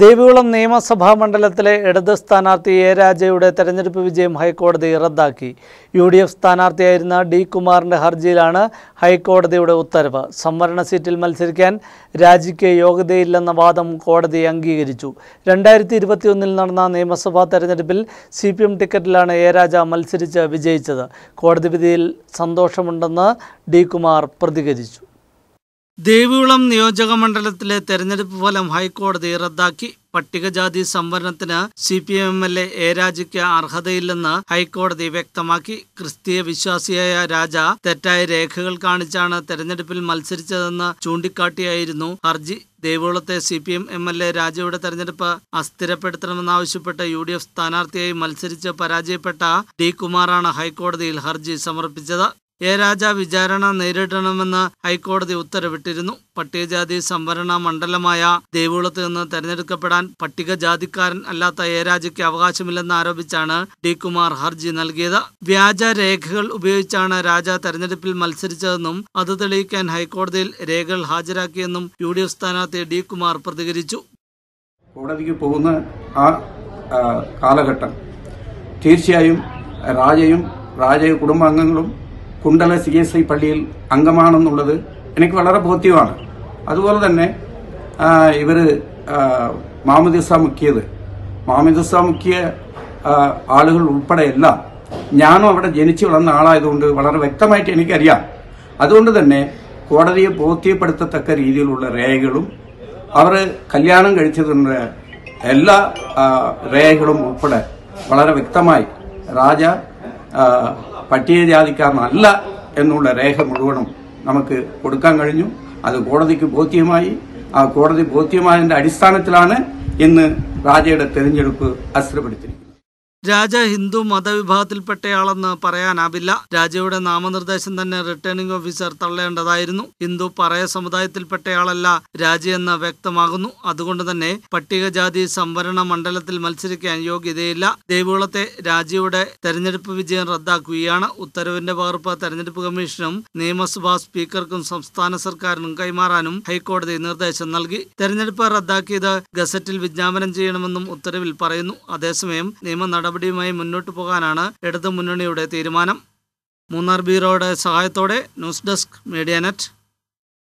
ദേവികുളം നിയമസഭാ മണ്ഡലത്തിലെ ഇടത് സ്ഥാനാർത്ഥി എ രാജയുടെ തെരഞ്ഞെടുപ്പ് വിജയം ഹൈക്കോടതി റദ്ദാക്കി യു ഡി എഫ് സ്ഥാനാർത്ഥിയായിരുന്ന ഡി കുമാറിൻ്റെ ഹർജിയിലാണ് ഹൈക്കോടതിയുടെ ഉത്തരവ് സംവരണ സീറ്റിൽ മത്സരിക്കാൻ രാജിക്ക് യോഗ്യതയില്ലെന്ന വാദം കോടതി അംഗീകരിച്ചു രണ്ടായിരത്തി ഇരുപത്തിയൊന്നിൽ നടന്ന നിയമസഭാ തെരഞ്ഞെടുപ്പിൽ സി പി എം ടിക്കറ്റിലാണ് എ രാജ മത്സരിച്ച് വിജയിച്ചത് കോടതി വിധിയിൽ സന്തോഷമുണ്ടെന്ന് ഡി കുമാർ പ്രതികരിച്ചു ദേവികുളം നിയോജക മണ്ഡലത്തിലെ തെരഞ്ഞെടുപ്പ് ഫലം ഹൈക്കോടതി റദ്ദാക്കി പട്ടികജാതി സംവരണത്തിന് C P M L A A രാജയ്ക്ക് അർഹതയില്ലെന്ന് ഹൈക്കോടതി വ്യക്തമാക്കി ക്രിസ്തീയ വിശ്വാസിയായ രാജ തെറ്റായ രേഖകൾ കാണിച്ചാണ് തെരഞ്ഞെടുപ്പിൽ മത്സരിച്ചതെന്ന് ചൂണ്ടിക്കാട്ടിയായിരുന്നു ഹർജി ദേവികുളത്തെ C P M M L A രാജയുടെ തെരഞ്ഞെടുപ്പ് അസ്ഥിരപ്പെടുത്തണമെന്നാവശ്യപ്പെട്ട് യു ഡി എഫ് സ്ഥാനാർത്ഥിയായി മത്സരിച്ച് പരാജയപ്പെട്ട ഡി കുമാറാണ് ഹൈക്കോടതിയിൽ ഹർജി സമർപ്പിച്ചത് ജയരാജ വിചാരണ നേരിടണമെന്ന് ഹൈക്കോടതി ഉത്തരവിട്ടിരുന്നു പട്ടികജാതി സംവരണ മണ്ഡലമായ ദേവികുളത്ത് നിന്ന് തെരഞ്ഞെടുക്കപ്പെടാൻ പട്ടികജാതിക്കാരൻ അല്ലാത്ത ഏരാജയ്ക്ക് അവകാശമില്ലെന്ന് ആരോപിച്ചാണ് ഡി കുമാർ ഹർജി നൽകിയത് വ്യാജ രേഖകൾ ഉപയോഗിച്ചാണ് രാജ തെരഞ്ഞെടുപ്പിൽ മത്സരിച്ചതെന്നും അത് തെളിയിക്കാൻ ഹൈക്കോടതിയിൽ രേഖകൾ ഹാജരാക്കിയെന്നും യു ഡി എഫ് സ്ഥാനാർത്ഥി ഡി കുമാർ പ്രതികരിച്ചു കോടതിക്ക് പോകുന്ന ആ കാലഘട്ടം തീർച്ചയായും രാജയും രാജ കുടുംബാംഗങ്ങളും കുണ്ടല സി എസ് ഐ പള്ളിയിൽ അംഗമാണെന്നുള്ളത് എനിക്ക് വളരെ ബോധ്യമാണ് അതുപോലെ തന്നെ ഇവർ മാമദിസ മുക്കിയത് മാമദിസ മുക്കിയ ആളുകൾ ഉൾപ്പെടെ എല്ലാം ഞാനും അവിടെ ജനിച്ചു വളർന്ന ആളായതുകൊണ്ട് വളരെ വ്യക്തമായിട്ട് എനിക്കറിയാം അതുകൊണ്ട് തന്നെ കോടതിയെ ബോധ്യപ്പെടുത്തത്തക്ക രീതിയിലുള്ള രേഖകളും അവർ കല്യാണം കഴിച്ചതിനുള്ള എല്ലാ രേഖകളും ഉൾപ്പെടെ വളരെ വ്യക്തമായി രാജ പട്ടികജാതിക്കാരനല്ല നല്ല എന്നുള്ള രേഖ മുഴുവനും നമുക്ക് കൊടുക്കാൻ കഴിഞ്ഞു അത് കോടതിക്ക് ബോധ്യമായി ആ കോടതി ബോധ്യമായതിൻ്റെ അടിസ്ഥാനത്തിലാണ് ഇന്ന് രാജയുടെ തെരഞ്ഞെടുപ്പ് അസ്ത്രപ്പെടുത്തിയിരിക്കുന്നത് രാജ ഹിന്ദു മതവിഭാഗത്തിൽപ്പെട്ടയാളെന്ന് പറയാനാവില്ല രാജയുടെ നാമനിർദ്ദേശം തന്നെ റിട്ടേണിംഗ് ഓഫീസർ തള്ളേണ്ടതായിരുന്നു ഹിന്ദു പറയ സമുദായത്തിൽപ്പെട്ടയാളല്ല രാജയെന്ന് വ്യക്തമാകുന്നു അതുകൊണ്ട് തന്നെ പട്ടികജാതി സംവരണ മണ്ഡലത്തിൽ മത്സരിക്കാൻ യോഗ്യതയില്ല ദേവികുളത്തെ രാജയുടെ തെരഞ്ഞെടുപ്പ് വിജയം റദ്ദാക്കുകയാണ് ഉത്തരവിന്റെ പകർപ്പ് തെരഞ്ഞെടുപ്പ് കമ്മീഷനും നിയമസഭാ സ്പീക്കർക്കും സംസ്ഥാന സർക്കാരിനും കൈമാറാനും ഹൈക്കോടതി നിർദ്ദേശം നൽകി തെരഞ്ഞെടുപ്പ് റദ്ദാക്കിയത് ഗസറ്റിൽ വിജ്ഞാപനം ചെയ്യണമെന്നും ഉത്തരവിൽ പറയുന്നു അതേസമയം നിയമ നടപടി നടപടിയുമായി മുന്നോട്ടു പോകാനാണ് ഇടതു മുന്നണിയുടെ തീരുമാനം മൂന്നാർ ബ്യൂറോയുടെ സഹായത്തോടെ ന്യൂസ് ഡെസ്ക് മീഡിയ നെറ്റ്